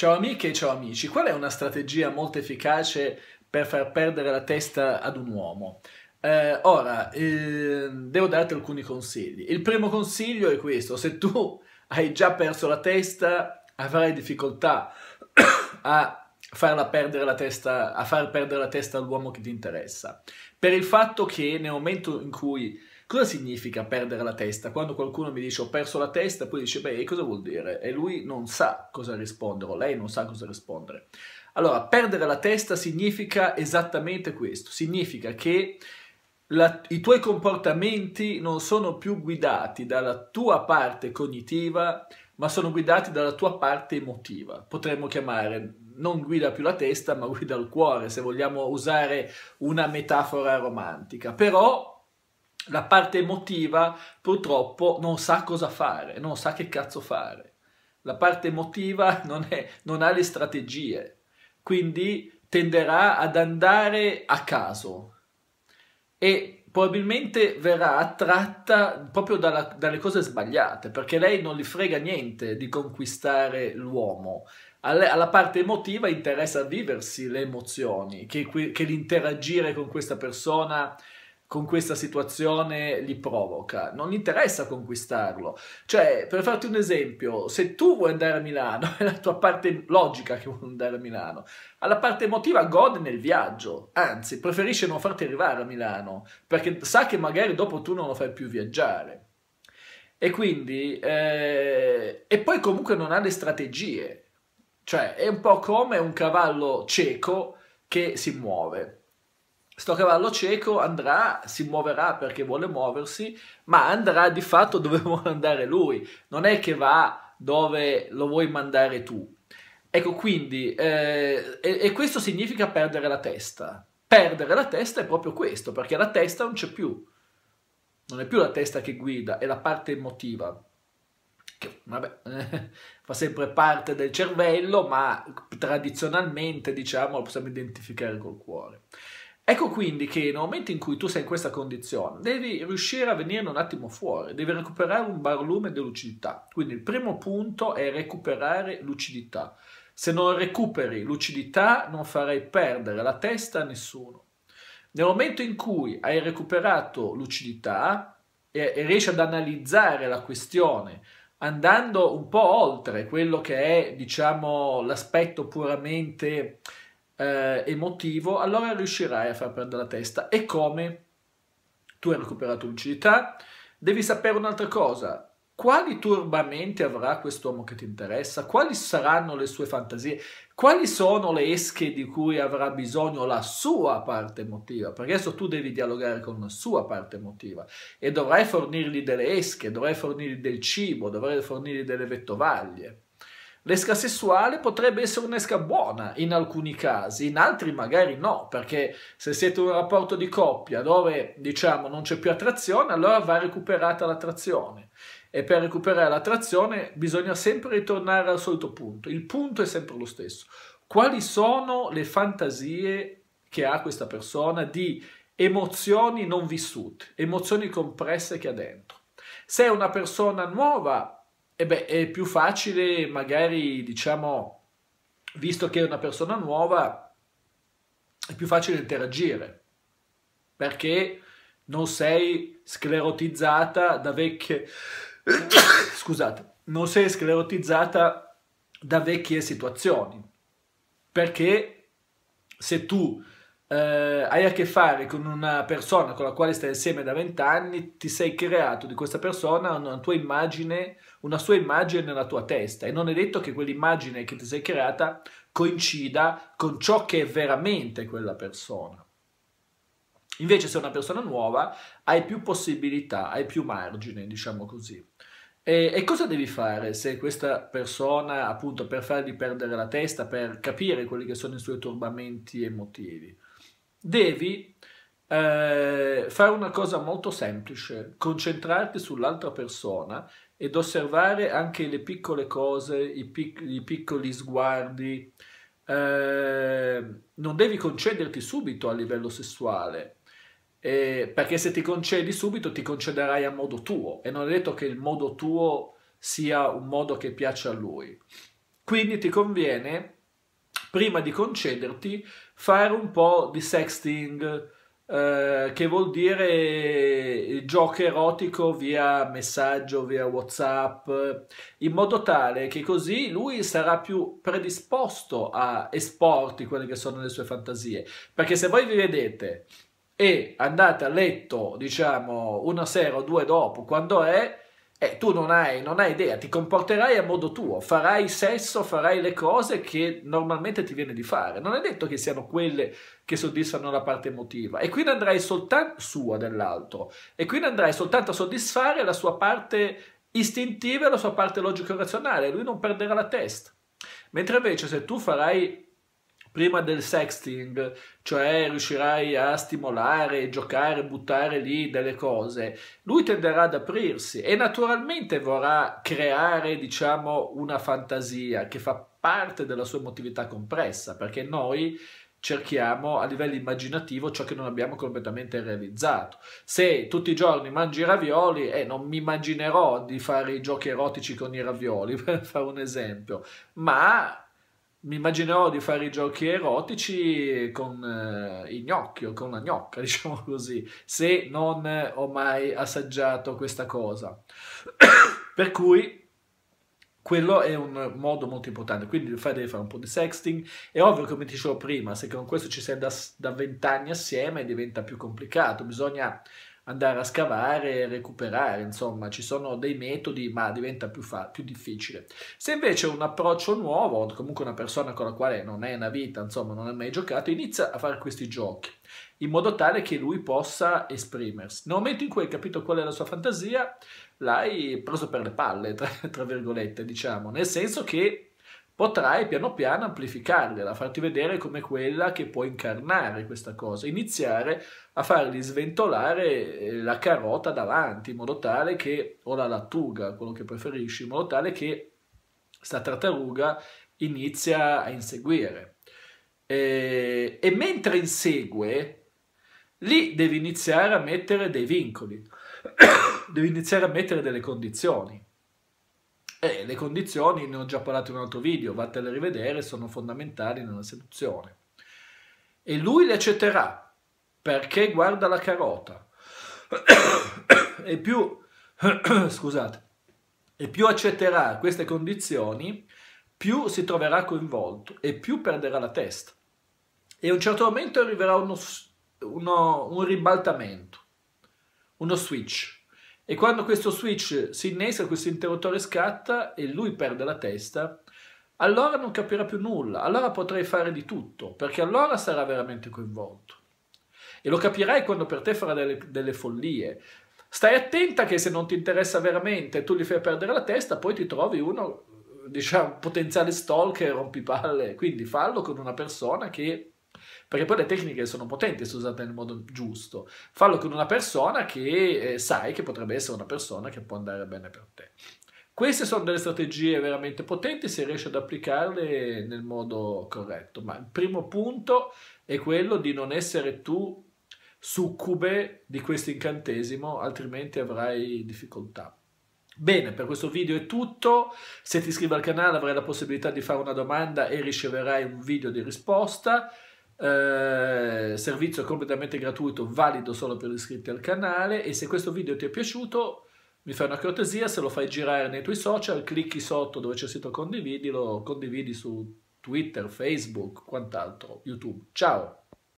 Ciao amiche e ciao amici, qual è una strategia molto efficace per far perdere la testa ad un uomo? Eh, ora, eh, devo darti alcuni consigli. Il primo consiglio è questo, se tu hai già perso la testa avrai difficoltà a farla perdere la testa, a far perdere la testa all'uomo che ti interessa. Per il fatto che nel momento in cui Cosa significa perdere la testa? Quando qualcuno mi dice ho perso la testa, poi dice beh, cosa vuol dire? E lui non sa cosa rispondere, o lei non sa cosa rispondere. Allora, perdere la testa significa esattamente questo, significa che la, i tuoi comportamenti non sono più guidati dalla tua parte cognitiva, ma sono guidati dalla tua parte emotiva. Potremmo chiamare non guida più la testa, ma guida il cuore, se vogliamo usare una metafora romantica. Però la parte emotiva purtroppo non sa cosa fare, non sa che cazzo fare. La parte emotiva non, è, non ha le strategie, quindi tenderà ad andare a caso e probabilmente verrà attratta proprio dalla, dalle cose sbagliate, perché lei non gli frega niente di conquistare l'uomo. Alla parte emotiva interessa viversi le emozioni, che, che l'interagire con questa persona con questa situazione li provoca, non gli interessa conquistarlo. Cioè, per farti un esempio, se tu vuoi andare a Milano, è la tua parte logica che vuoi andare a Milano, alla parte emotiva gode nel viaggio, anzi, preferisce non farti arrivare a Milano, perché sa che magari dopo tu non lo fai più viaggiare. E quindi, eh, e poi comunque non ha le strategie, cioè è un po' come un cavallo cieco che si muove Sto cavallo cieco andrà, si muoverà perché vuole muoversi, ma andrà di fatto dove vuole andare lui. Non è che va dove lo vuoi mandare tu. Ecco, quindi, eh, e, e questo significa perdere la testa. Perdere la testa è proprio questo, perché la testa non c'è più. Non è più la testa che guida, è la parte emotiva che vabbè, eh, fa sempre parte del cervello, ma tradizionalmente diciamo lo possiamo identificare col cuore. Ecco quindi che nel momento in cui tu sei in questa condizione, devi riuscire a venirne un attimo fuori, devi recuperare un barlume di lucidità. Quindi il primo punto è recuperare lucidità. Se non recuperi lucidità non farai perdere la testa a nessuno. Nel momento in cui hai recuperato lucidità e, e riesci ad analizzare la questione andando un po' oltre quello che è, diciamo, l'aspetto puramente eh, emotivo, allora riuscirai a far perdere la testa. E come? Tu hai recuperato lucidità, devi sapere un'altra cosa. Quali turbamenti avrà quest'uomo che ti interessa? Quali saranno le sue fantasie? Quali sono le esche di cui avrà bisogno la sua parte emotiva? Perché adesso tu devi dialogare con la sua parte emotiva e dovrai fornirgli delle esche, dovrai fornirgli del cibo, dovrai fornirgli delle vettovaglie. L'esca sessuale potrebbe essere un'esca buona in alcuni casi, in altri magari no, perché se siete in un rapporto di coppia dove diciamo non c'è più attrazione, allora va recuperata l'attrazione. E per recuperare l'attrazione bisogna sempre ritornare al solito punto. Il punto è sempre lo stesso. Quali sono le fantasie che ha questa persona di emozioni non vissute, emozioni compresse che ha dentro? Se è una persona nuova, e beh, è più facile magari, diciamo, visto che è una persona nuova, è più facile interagire, perché non sei sclerotizzata da vecchie... Scusate, non sei sclerotizzata da vecchie situazioni, perché se tu eh, hai a che fare con una persona con la quale stai insieme da vent'anni, ti sei creato di questa persona una tua immagine, una sua immagine nella tua testa e non è detto che quell'immagine che ti sei creata coincida con ciò che è veramente quella persona. Invece se è una persona nuova hai più possibilità, hai più margine, diciamo così. E, e, cosa devi fare se questa persona, appunto, per fargli perdere la testa, per capire quelli che sono i suoi turbamenti emotivi? devi eh, fare una cosa molto semplice, concentrarti sull'altra persona ed osservare anche le piccole cose, i, pic- i piccoli sguardi. Eh, non devi concederti subito a livello sessuale, eh, perché se ti concedi subito ti concederai a modo tuo e non è detto che il modo tuo sia un modo che piace a lui. Quindi ti conviene prima di concederti, fare un po' di sexting, eh, che vuol dire gioco erotico via messaggio, via WhatsApp, in modo tale che così lui sarà più predisposto a esporti quelle che sono le sue fantasie. Perché se voi vi vedete e andate a letto, diciamo, una sera o due dopo, quando è eh, tu non hai, non hai idea, ti comporterai a modo tuo, farai sesso, farai le cose che normalmente ti viene di fare. Non è detto che siano quelle che soddisfano la parte emotiva e quindi andrai soltanto sua dell'altro e quindi andrai soltanto a soddisfare la sua parte istintiva e la sua parte logico-razionale, lui non perderà la testa. Mentre invece se tu farai prima del sexting, cioè riuscirai a stimolare, giocare, buttare lì delle cose, lui tenderà ad aprirsi e naturalmente vorrà creare, diciamo, una fantasia che fa parte della sua emotività compressa, perché noi cerchiamo a livello immaginativo ciò che non abbiamo completamente realizzato. Se tutti i giorni mangi ravioli, eh, non mi immaginerò di fare i giochi erotici con i ravioli, per fare un esempio, ma mi immaginerò di fare i giochi erotici con eh, i gnocchi o con la gnocca, diciamo così, se non ho mai assaggiato questa cosa. per cui quello è un modo molto importante, quindi fai, devi fare un po' di sexting. È ovvio, come dicevo prima, se con questo ci sei da, vent'anni assieme diventa più complicato, bisogna andare a scavare e recuperare, insomma ci sono dei metodi ma diventa più, fa- più difficile. Se invece un approccio nuovo, o comunque una persona con la quale non è una vita, insomma non ha mai giocato, inizia a fare questi giochi in modo tale che lui possa esprimersi. Nel momento in cui hai capito qual è la sua fantasia, l'hai preso per le palle, tra, tra virgolette, diciamo, nel senso che potrai piano piano amplificargliela, farti vedere come quella che può incarnare questa cosa, iniziare a fargli sventolare eh, la carota davanti, in modo tale che, o la lattuga, quello che preferisci, in modo tale che questa tartaruga inizia a inseguire. E, eh, e mentre insegue, lì devi iniziare a mettere dei vincoli, devi iniziare a mettere delle condizioni eh, le condizioni, ne ho già parlato in un altro video, vattene a rivedere, sono fondamentali nella seduzione. E lui le accetterà, perché guarda la carota. e più, scusate, e più accetterà queste condizioni, più si troverà coinvolto e più perderà la testa. E a un certo momento arriverà uno, uno, un ribaltamento, uno switch e quando questo switch si innesca, questo interruttore scatta e lui perde la testa, allora non capirà più nulla, allora potrai fare di tutto, perché allora sarà veramente coinvolto. E lo capirai quando per te farà delle, delle follie. Stai attenta che se non ti interessa veramente, e tu gli fai perdere la testa, poi ti trovi uno, diciamo, potenziale stalker, rompipalle. Quindi fallo con una persona che perché poi le tecniche sono potenti se usate nel modo giusto. Fallo con una persona che eh, sai che potrebbe essere una persona che può andare bene per te. Queste sono delle strategie veramente potenti se riesci ad applicarle nel modo corretto, ma il primo punto è quello di non essere tu succube di questo incantesimo, altrimenti avrai difficoltà. Bene, per questo video è tutto. Se ti iscrivi al canale avrai la possibilità di fare una domanda e riceverai un video di risposta. Eh, servizio completamente gratuito, valido solo per gli iscritti al canale e se questo video ti è piaciuto mi fai una cortesia, se lo fai girare nei tuoi social, clicchi sotto dove c'è il sito condividilo, condividi su Twitter, Facebook, quant'altro, YouTube. Ciao!